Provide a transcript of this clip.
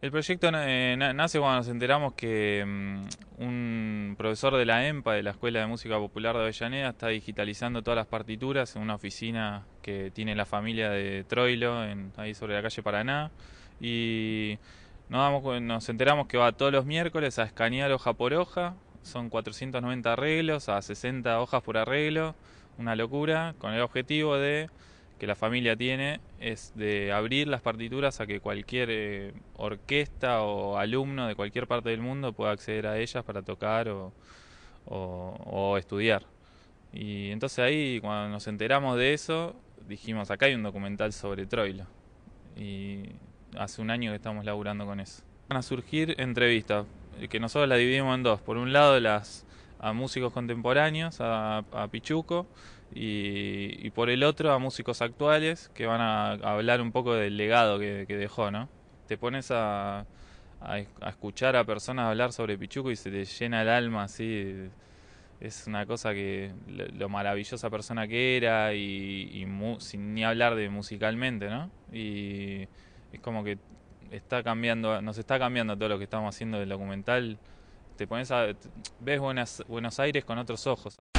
El proyecto eh, nace cuando nos enteramos que mm, un profesor de la EMPA, de la Escuela de Música Popular de Avellaneda, está digitalizando todas las partituras en una oficina que tiene la familia de Troilo, en, ahí sobre la calle Paraná. Y nos, nos enteramos que va todos los miércoles a escanear hoja por hoja. Son 490 arreglos, a 60 hojas por arreglo, una locura, con el objetivo de que la familia tiene es de abrir las partituras a que cualquier eh, orquesta o alumno de cualquier parte del mundo pueda acceder a ellas para tocar o, o estudiar. Y entonces ahí cuando nos enteramos de eso, dijimos, acá hay un documental sobre Troilo. Y hace un año que estamos laburando con eso. Van a surgir entrevistas, eh, que nosotros las dividimos en dos. Por un lado, las a músicos contemporáneos, a, Pichuco, y, por el otro a músicos actuales que van a, hablar un poco del legado que, dejó, ¿no? Te pones a, escuchar a personas hablar sobre Pichuco y se te llena el alma así. Es una cosa que lo maravillosa persona que era y, sin ni hablar de musicalmente, ¿no? Y es como que está cambiando, nos está cambiando todo lo que estamos haciendo del documental te pones a ves Buenos Aires con otros ojos.